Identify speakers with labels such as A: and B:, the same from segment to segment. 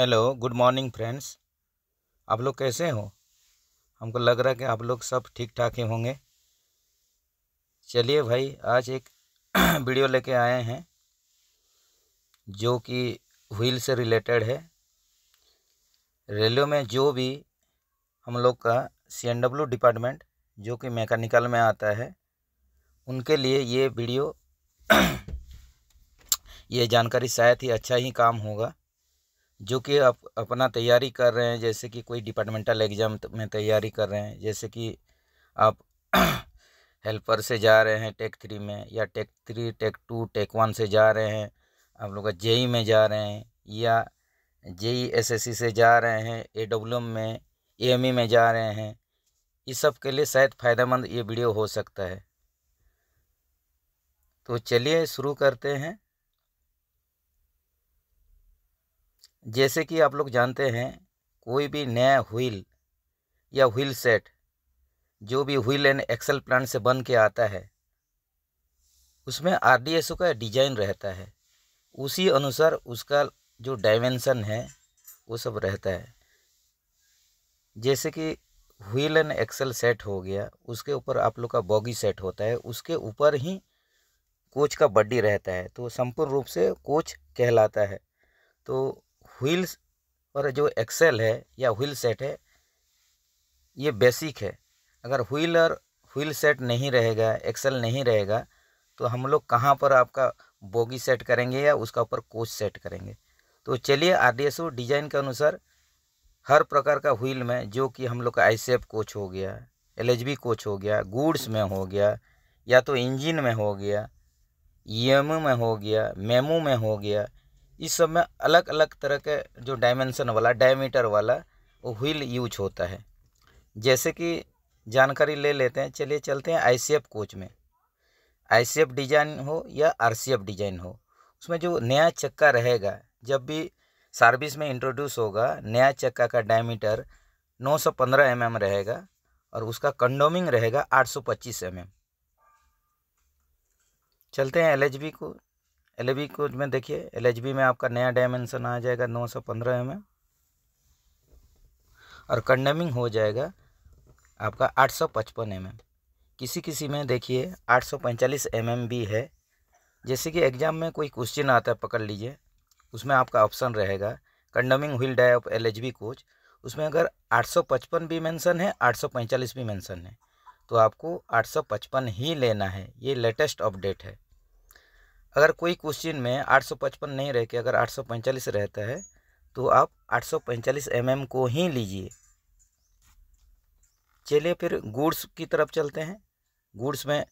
A: hello good morning friends आप लोग कैसे हो हमको लग रहा है कि आप लोग सब ठीक ठाक ही होंगे चलिए भाई आज एक वीडियो लेके आए हैं जो कि व्हील से रिलेटेड है रेलवे में जो भी हम लोग का सी डिपार्टमेंट जो कि मैकेनिकल में आता है उनके लिए ये वीडियो ये जानकारी शायद ही अच्छा ही काम होगा जो कि आप अपना तैयारी कर रहे हैं जैसे कि कोई डिपार्टमेंटल एग्ज़ाम में तैयारी कर रहे हैं जैसे कि आप हेल्पर से जा रहे हैं टेक थ्री में या take three take two take one से जा रहे हैं आप लोग जेई e में जा रहे हैं या जेई एसएससी e से जा रहे हैं ए डब्ल्यू में ई e में जा रहे हैं इस सब के लिए शायद फ़ायदेमंद ये वीडियो हो सकता है तो चलिए शुरू करते हैं जैसे कि आप लोग जानते हैं कोई भी नया व्हील या व्हील सेट जो भी व्हील एंड एक्सल प्लांट से बन के आता है उसमें आर डी एस ओ का डिजाइन रहता है उसी अनुसार उसका जो डायमेंशन है वो सब रहता है जैसे कि व्हील एंड एक्सल सेट हो गया उसके ऊपर आप लोग का बॉगी सेट होता है उसके ऊपर ही कोच का बड्डी रहता है तो संपूर्ण रूप से कोच कहलाता है तो व्हील्स पर जो एक्सेल है या व्हील सेट है ये बेसिक है अगर व्हील और व्हील सेट नहीं रहेगा एक्सेल नहीं रहेगा तो हम लोग कहाँ पर आपका बोगी सेट करेंगे या उसका ऊपर कोच सेट करेंगे तो चलिए आर डिजाइन के अनुसार हर प्रकार का व्हील में जो कि हम लोग का आई सेफ कोच हो गया एल कोच हो गया गुड्स में हो गया या तो इंजन में हो गया ई e में हो गया मेमो में हो गया इस सब में अलग अलग तरह के जो डायमेंशन वाला डायमीटर वाला वो व्हील यूज होता है जैसे कि जानकारी ले लेते हैं चलिए चलते हैं आई कोच में आई डिज़ाइन हो या आर डिज़ाइन हो उसमें जो नया चक्का रहेगा जब भी सर्विस में इंट्रोड्यूस होगा नया चक्का का डायमीटर 915 सौ mm रहेगा और उसका कंडोमिंग रहेगा 825 सौ mm चलते हैं एल को एल बी को में देखिए एल एच बी में आपका नया डायमेंशन आ जाएगा नौ सौ पंद्रह एम और कंडमिंग हो जाएगा आपका आठ सौ पचपन एम किसी किसी में देखिए आठ सौ पैंतालीस एम भी है जैसे कि एग्ज़ाम में कोई क्वेश्चन आता है पकड़ लीजिए उसमें आपका ऑप्शन रहेगा condemning wheel dia of L H B coach उसमें अगर 855 भी मेंशन है 845 भी मेंशन है तो आपको 855 ही लेना है ये लेटेस्ट अपडेट है अगर कोई क्वेश्चन में 855 नहीं रह के अगर 845 रहता है तो आप 845 mm को ही लीजिए चलिए फिर गुड्स की तरफ चलते हैं गुड्स में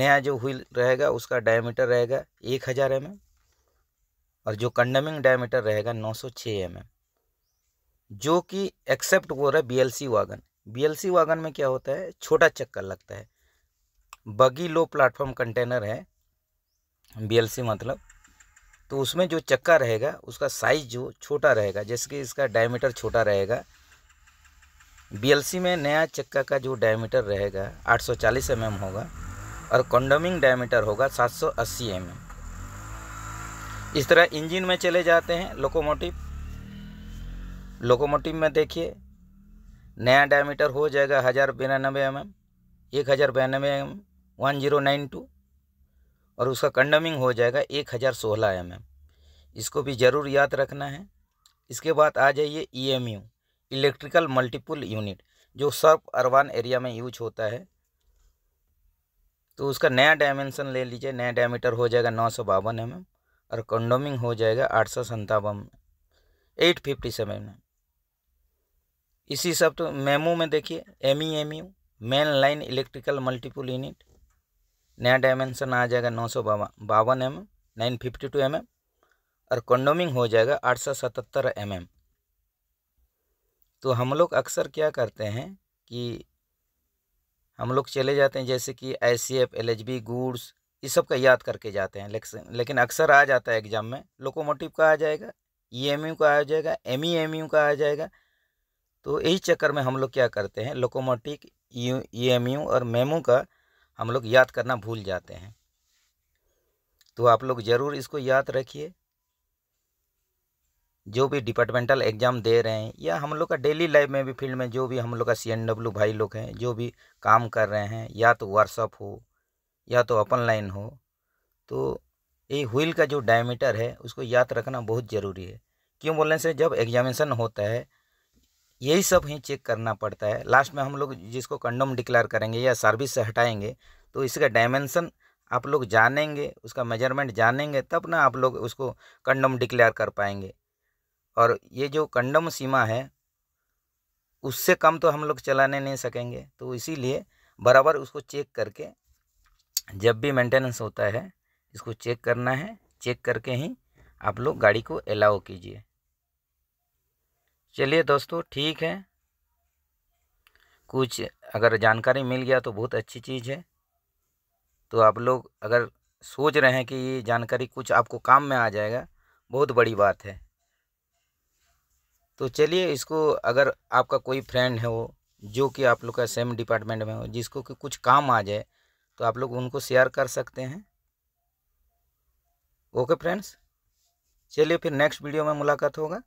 A: नया जो व्हील रहेगा उसका डायमीटर रहेगा एक हज़ार एम mm और जो कंडमिंग डायमीटर रहेगा नौ सौ mm, एम एम जो कि एक्सेप्ट हो रहा है B L C wagon B L C wagon में क्या होता है छोटा चक्कर लगता है बगी लो प्लेटफॉर्म कंटेनर है बीएलसी मतलब तो उसमें जो चक्का रहेगा उसका साइज जो छोटा रहेगा जैसे कि इसका डायमीटर छोटा रहेगा बीएलसी में नया चक्का का जो डायमीटर रहेगा 840 सौ mm होगा और कंडोमिंग डायमीटर होगा 780 सौ mm इस तरह इंजन में चले जाते हैं लोकोमोटिव लोकोमोटिव में देखिए नया डायमीटर हो जाएगा हज़ार बिरानबे एम एम एक हज़ार बयानबे M one zero nine two और उसका कंडमिंग हो जाएगा एक हज़ार सोलह एम एम इसको भी ज़रूर याद रखना है इसके बाद आ जाइए E M U electrical multiple unit जो सब अरबान एरिया में यूज होता है तो उसका नया डायमेंशन ले लीजिए नया डायमीटर हो जाएगा नौ सौ बावन एम mm एम और कंडोमिंग हो जाएगा आठ सौ संतावन एट फिफ्टी सेवन में इसी सब तो मेमो में देखिए M E M U main line electrical multiple unit नया डायमेंशन आ जाएगा नौ सौ बावन बावन M M nine fifty two M M और कंडोमिंग हो जाएगा आठ सौ सतहत्तर एम एम तो हम लोग अक्सर क्या करते हैं कि हम लोग चले जाते हैं जैसे कि I C F L H B goods ये सब का याद करके जाते हैं लेकिन अक्सर आ जाता है एग्ज़ाम में लोकोमोटिव का आ जाएगा ई एम यू का आ जाएगा एम ई एम यू का आ जाएगा तो यही चक्कर में हम लोग क्या करते हैं लोकोमोटिव ई एम यू और मेमू का हम लोग याद करना भूल जाते हैं तो आप लोग ज़रूर इसको याद रखिए जो भी डिपार्टमेंटल एग्ज़ाम दे रहे हैं या हम लोग का डेली लाइफ में भी फील्ड में जो भी हम लोग का सी भाई लोग हैं जो भी काम कर रहे हैं या तो व्हाट्सअप हो या तो अपन लाइन हो तो ये व्हील का जो डायमीटर है उसको याद रखना बहुत ज़रूरी है क्यों बोलने से जब एग्जामिनेशन होता है यही सब ही चेक करना पड़ता है लास्ट में हम लोग जिसको कंडोम डिक्लेयर करेंगे या सर्विस से हटाएंगे तो इसका डायमेंसन आप लोग जानेंगे उसका मेजरमेंट जानेंगे तब ना आप लोग उसको कंडम डिक्लेयर कर पाएंगे और ये जो कंडम सीमा है उससे कम तो हम लोग चलाने नहीं सकेंगे तो इसीलिए बराबर उसको चेक करके जब भी मेंटेनेंस होता है इसको चेक करना है चेक करके ही आप लोग गाड़ी को अलाउ कीजिए चलिए दोस्तों ठीक है कुछ अगर जानकारी मिल गया तो बहुत अच्छी चीज़ है तो आप लोग अगर सोच रहे हैं कि ये जानकारी कुछ आपको काम में आ जाएगा बहुत बड़ी बात है तो चलिए इसको अगर आपका कोई फ्रेंड है वो जो कि आप लोग का सेम डिपार्टमेंट में हो जिसको कि कुछ काम आ जाए तो आप लोग उनको शेयर कर सकते हैं ओके फ्रेंड्स चलिए फिर नेक्स्ट वीडियो में मुलाकात होगा